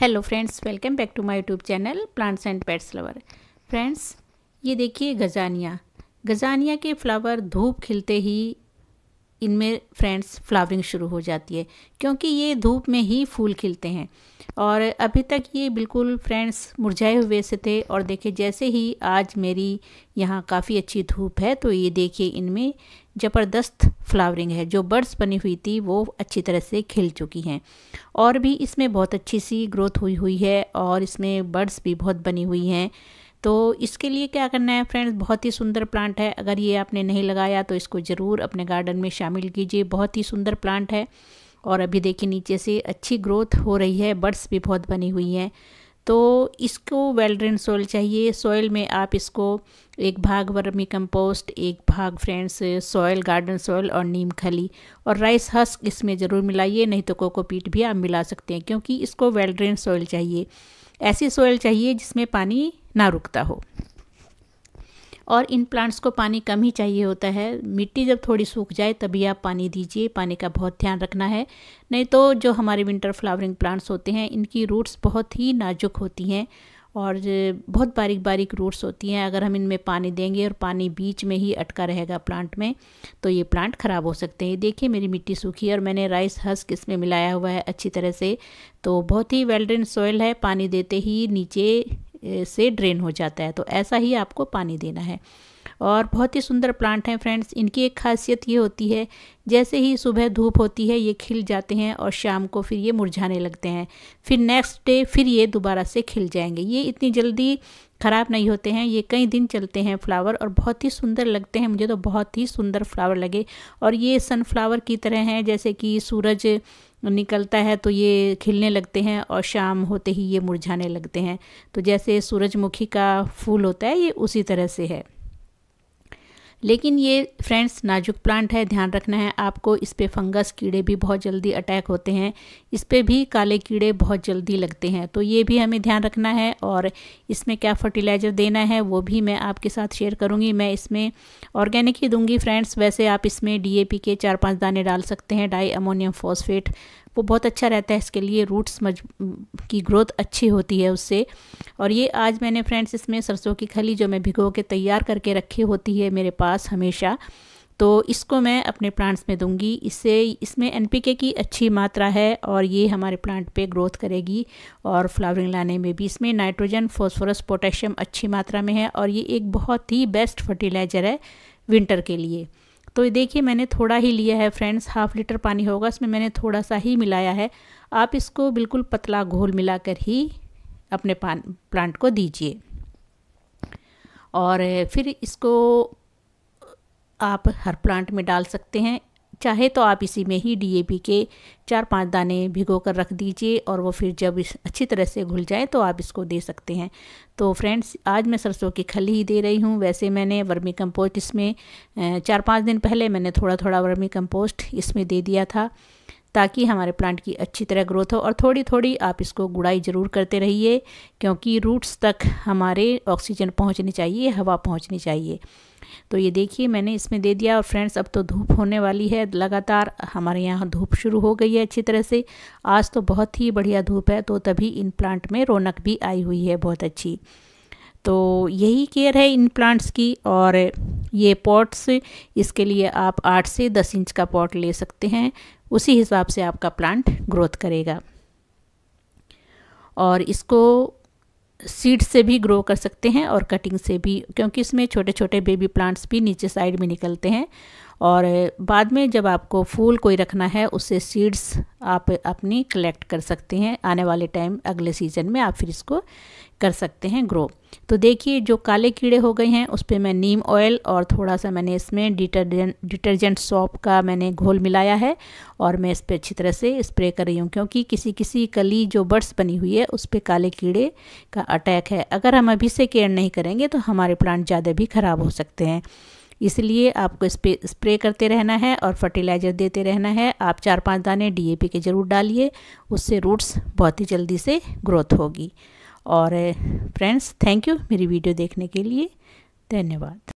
hello friends welcome back to my YouTube channel plants and pets lover friends ये देखिए gazania gazania के flower धूप खिलते ही इनमें फ्रेंड्स फ्लावरिंग शुरू हो जाती है क्योंकि ये धूप में ही फूल खिलते हैं और अभी तक ये बिल्कुल फ्रेंड्स मुरझाए हुए से थे और देखिए जैसे ही आज मेरी यहाँ काफ़ी अच्छी धूप है तो ये देखिए इनमें ज़बरदस्त फ्लावरिंग है जो बर्ड्स बनी हुई थी वो अच्छी तरह से खिल चुकी हैं और भी इसमें बहुत अच्छी सी ग्रोथ हुई हुई है और इसमें बर्ड्स भी बहुत बनी हुई हैं तो इसके लिए क्या करना है फ्रेंड्स बहुत ही सुंदर प्लांट है अगर ये आपने नहीं लगाया तो इसको ज़रूर अपने गार्डन में शामिल कीजिए बहुत ही सुंदर प्लांट है और अभी देखिए नीचे से अच्छी ग्रोथ हो रही है बर्ड्स भी बहुत बनी हुई हैं तो इसको वेल ड्रेन सोइल चाहिए सोइल में आप इसको एक भाग वर्मी कंपोस्ट एक भाग फ्रेंड्स सोयल गार्डन सोयल और नीम खली और राइस हस्क इसमें ज़रूर मिलाइए नहीं तो कोकोपीट भी आप मिला सकते हैं क्योंकि इसको वेल ड्रेन सोइल चाहिए ऐसी सोइल चाहिए जिसमें पानी ना रुकता हो और इन प्लांट्स को पानी कम ही चाहिए होता है मिट्टी जब थोड़ी सूख जाए तभी आप पानी दीजिए पानी का बहुत ध्यान रखना है नहीं तो जो हमारे विंटर फ्लावरिंग प्लांट्स होते हैं इनकी रूट्स बहुत ही नाजुक होती हैं और बहुत बारीक बारीक रूट्स होती हैं अगर हम इनमें पानी देंगे और पानी बीच में ही अटका रहेगा प्लांट में तो ये प्लांट ख़राब हो सकते हैं देखिए मेरी मिट्टी सूखी है और मैंने राइस हस्क इसमें मिलाया हुआ है अच्छी तरह से तो बहुत ही वेल ड्रेन सॉइल है पानी देते ही नीचे से ड्रेन हो जाता है तो ऐसा ही आपको पानी देना है और बहुत ही सुंदर प्लांट हैं फ्रेंड्स इनकी एक खासियत ये होती है जैसे ही सुबह धूप होती है ये खिल जाते हैं और शाम को फिर ये मुरझाने लगते हैं फिर नेक्स्ट डे फिर ये दोबारा से खिल जाएंगे ये इतनी जल्दी ख़राब नहीं होते हैं ये कई दिन चलते हैं फ्लावर और बहुत ही सुंदर लगते हैं मुझे तो बहुत ही सुंदर फ्लावर लगे और ये सनफ्लावर की तरह हैं जैसे कि सूरज निकलता है तो ये खिलने लगते हैं और शाम होते ही ये मुरझाने लगते हैं तो जैसे सूरजमुखी का फूल होता है ये उसी तरह से है लेकिन ये फ्रेंड्स नाजुक प्लांट है ध्यान रखना है आपको इस पर फंगस कीड़े भी बहुत जल्दी अटैक होते हैं इस पर भी काले कीड़े बहुत जल्दी लगते हैं तो ये भी हमें ध्यान रखना है और इसमें क्या फर्टिलाइज़र देना है वो भी मैं आपके साथ शेयर करूँगी मैं इसमें ऑर्गेनिक ही दूँगी फ्रेंड्स वैसे आप इसमें डी के चार पाँच दाने डाल सकते हैं डाई अमोनियम फॉस्फेट वो बहुत अच्छा रहता है इसके लिए रूट्स मज की ग्रोथ अच्छी होती है उससे और ये आज मैंने फ्रेंड्स इसमें सरसों की खली जो मैं भिगो के तैयार करके रखी होती है मेरे पास हमेशा तो इसको मैं अपने प्लांट्स में दूंगी इससे इसमें एनपीके की अच्छी मात्रा है और ये हमारे प्लांट पे ग्रोथ करेगी और फ्लावरिंग लाने में भी इसमें नाइट्रोजन फॉस्फोरस पोटेशियम अच्छी मात्रा में है और ये एक बहुत ही बेस्ट फर्टिलाइज़र है विंटर के लिए तो देखिए मैंने थोड़ा ही लिया है फ्रेंड्स हाफ़ लीटर पानी होगा इसमें मैंने थोड़ा सा ही मिलाया है आप इसको बिल्कुल पतला घोल मिलाकर ही अपने पान प्लांट को दीजिए और फिर इसको आप हर प्लांट में डाल सकते हैं चाहे तो आप इसी में ही डीएपी के चार पांच दाने भिगो कर रख दीजिए और वो फिर जब इस अच्छी तरह से घुल जाए तो आप इसको दे सकते हैं तो फ्रेंड्स आज मैं सरसों की खल ही दे रही हूँ वैसे मैंने वर्मी कंपोस्ट इसमें चार पाँच दिन पहले मैंने थोड़ा थोड़ा वर्मी कंपोस्ट इसमें दे दिया था ताकि हमारे प्लांट की अच्छी तरह ग्रोथ हो और थोड़ी थोड़ी आप इसको गुड़ाई ज़रूर करते रहिए क्योंकि रूट्स तक हमारे ऑक्सीजन पहुँचनी चाहिए हवा पहुँचनी चाहिए तो ये देखिए मैंने इसमें दे दिया और फ्रेंड्स अब तो धूप होने वाली है लगातार हमारे यहाँ धूप शुरू हो गई है अच्छी तरह से आज तो बहुत ही बढ़िया धूप है तो तभी इन प्लांट में रौनक भी आई हुई है बहुत अच्छी तो यही केयर है इन प्लांट्स की और ये पॉट्स इसके लिए आप आठ से दस इंच का पॉट ले सकते हैं उसी हिसाब से आपका प्लांट ग्रोथ करेगा और इसको सीड से भी ग्रो कर सकते हैं और कटिंग से भी क्योंकि इसमें छोटे छोटे बेबी प्लांट्स भी नीचे साइड में निकलते हैं और बाद में जब आपको फूल कोई रखना है उससे सीड्स आप अपनी कलेक्ट कर सकते हैं आने वाले टाइम अगले सीज़न में आप फिर इसको कर सकते हैं ग्रो तो देखिए जो काले कीड़े हो गए हैं उस पर मैं नीम ऑयल और थोड़ा सा मैंने इसमें डिटर्जेंट डिटर्जेंट सॉप का मैंने घोल मिलाया है और मैं इस पर अच्छी तरह से स्प्रे कर रही हूँ क्योंकि किसी किसी कली जो बर्ड्स बनी हुई है उस पर काले कीड़े का अटैक है अगर हम अभी से केयर नहीं करेंगे तो हमारे प्लांट ज़्यादा भी ख़राब हो सकते हैं इसलिए आपको स्प्रे करते रहना है और फर्टिलाइज़र देते रहना है आप चार पांच दाने डीएपी के ज़रूर डालिए उससे रूट्स बहुत ही जल्दी से ग्रोथ होगी और फ्रेंड्स थैंक यू मेरी वीडियो देखने के लिए धन्यवाद